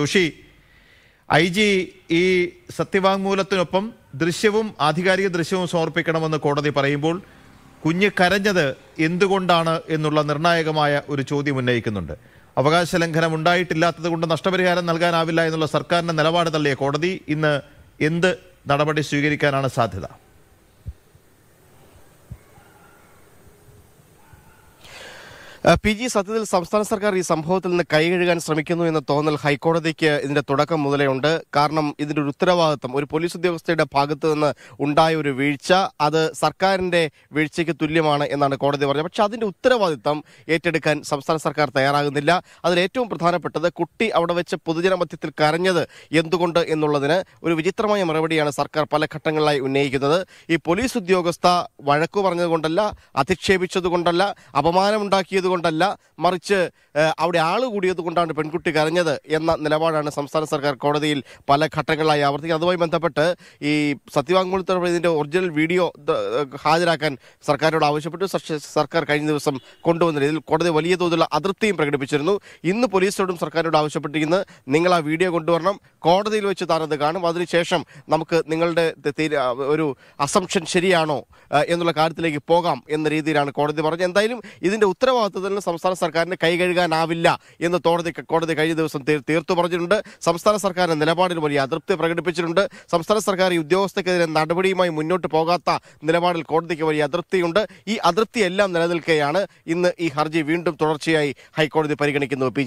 Joshi I G ഈ സത്യവാങ്മൂലത്തിനൊപ്പം ദൃശ്യവും ആധികാരിക ദൃശ്യവും സമർപ്പിക്കണമെന്ന് കോടതി പറയുമ്പോൾ കുഞ്ഞ് കരഞ്ഞത് എന്തുകൊണ്ടാണ് എന്നുള്ള നിർണായകമായ ഒരു ചോദ്യം ഉന്നയിക്കുന്നുണ്ട് അവകാശ ലംഘനം ഉണ്ടായിട്ടില്ലാത്തത് കൊണ്ട് നഷ്ടപരിഹാരം നൽകാനാവില്ല എന്നുള്ള സർക്കാരിന്റെ നിലപാട് തള്ളിയ കോടതി ഇന്ന് എന്ത് നടപടി സ്വീകരിക്കാനാണ് സാധ്യത പി ജി സത്യത്തിൽ സംസ്ഥാന സർക്കാർ ഈ സംഭവത്തിൽ നിന്ന് കൈകഴുകാൻ ശ്രമിക്കുന്നു എന്ന തോന്നൽ ഹൈക്കോടതിക്ക് ഇതിന്റെ തുടക്കം മുതലേ ഉണ്ട് കാരണം ഇതിന്റെ ഒരു ഉത്തരവാദിത്തം ഒരു പോലീസ് ഉദ്യോഗസ്ഥയുടെ ഭാഗത്ത് നിന്ന് ഉണ്ടായ ഒരു വീഴ്ച അത് സർക്കാരിന്റെ വീഴ്ചയ്ക്ക് തുല്യമാണ് എന്നാണ് കോടതി പറഞ്ഞത് പക്ഷെ അതിന്റെ ഉത്തരവാദിത്തം ഏറ്റെടുക്കാൻ സംസ്ഥാന സർക്കാർ തയ്യാറാകുന്നില്ല അതിൽ ഏറ്റവും പ്രധാനപ്പെട്ടത് കുട്ടി അവിടെ വെച്ച് പൊതുജനമധ്യത്തിൽ കരഞ്ഞത് എന്തുകൊണ്ട് എന്നുള്ളതിന് ഒരു വിചിത്രമായ മറുപടിയാണ് സർക്കാർ പല ഘട്ടങ്ങളിലായി ഉന്നയിക്കുന്നത് ഈ പോലീസ് ഉദ്യോഗസ്ഥ വഴക്കു പറഞ്ഞതുകൊണ്ടല്ല അധിക്ഷേപിച്ചതുകൊണ്ടല്ല അപമാനമുണ്ടാക്കിയതുകൊണ്ട് കൊണ്ടല്ല മറിച്ച് അവിടെ ആൾ കൂടിയത് കൊണ്ടാണ് പെൺകുട്ടി കരഞ്ഞത് എന്ന നിലപാടാണ് സംസ്ഥാന സർക്കാർ കോടതിയിൽ പല ഘട്ടങ്ങളിലായി ആവർത്തിക്കുന്നത് അതുമായി ബന്ധപ്പെട്ട് ഈ സത്യവാങ്മൂലത്തോടെ ഇതിൻ്റെ ഒറിജിനൽ വീഡിയോ ഹാജരാക്കാൻ സർക്കാരോട് ആവശ്യപ്പെട്ടു സർക്കാർ കഴിഞ്ഞ ദിവസം കൊണ്ടുവന്ന രീതിയിൽ കോടതി വലിയ തോതിലുള്ള അതൃപ്തിയും പ്രകടിപ്പിച്ചിരുന്നു ഇന്ന് പോലീസിനോടും സർക്കാരോട് ആവശ്യപ്പെട്ടിരിക്കുന്നത് നിങ്ങൾ ആ വീഡിയോ കൊണ്ടുവരണം കോടതിയിൽ വെച്ച് താനത് കാണും അതിനുശേഷം നമുക്ക് നിങ്ങളുടെ ഒരു അസംഷൻ ശരിയാണോ എന്നുള്ള കാര്യത്തിലേക്ക് പോകാം എന്ന രീതിയിലാണ് കോടതി പറഞ്ഞത് എന്തായാലും ഇതിൻ്റെ ഉത്തരവാദിത്തത്തിൽ തന്നെ സംസ്ഥാന സർക്കാരിന് കൈ കഴുകാനാവില്ല എന്ന് കോടതി കോടതി കഴിഞ്ഞ ദിവസം തീർത്തു പറഞ്ഞിട്ടുണ്ട് സംസ്ഥാന സർക്കാരിന്റെ നിലപാടിൽ വലിയ അതൃപ്തി പ്രകടിപ്പിച്ചിട്ടുണ്ട് സംസ്ഥാന സർക്കാർ ഈ ഉദ്യോഗസ്ഥക്കെതിരെ നടപടിയുമായി മുന്നോട്ട് പോകാത്ത നിലപാടിൽ കോടതിക്ക് വലിയ അതൃപ്തിയുണ്ട് ഈ അതൃപ്തിയെല്ലാം നിലനിൽക്കെയാണ് ഇന്ന് ഈ ഹർജി വീണ്ടും തുടർച്ചയായി ഹൈക്കോടതി പരിഗണിക്കുന്നു പി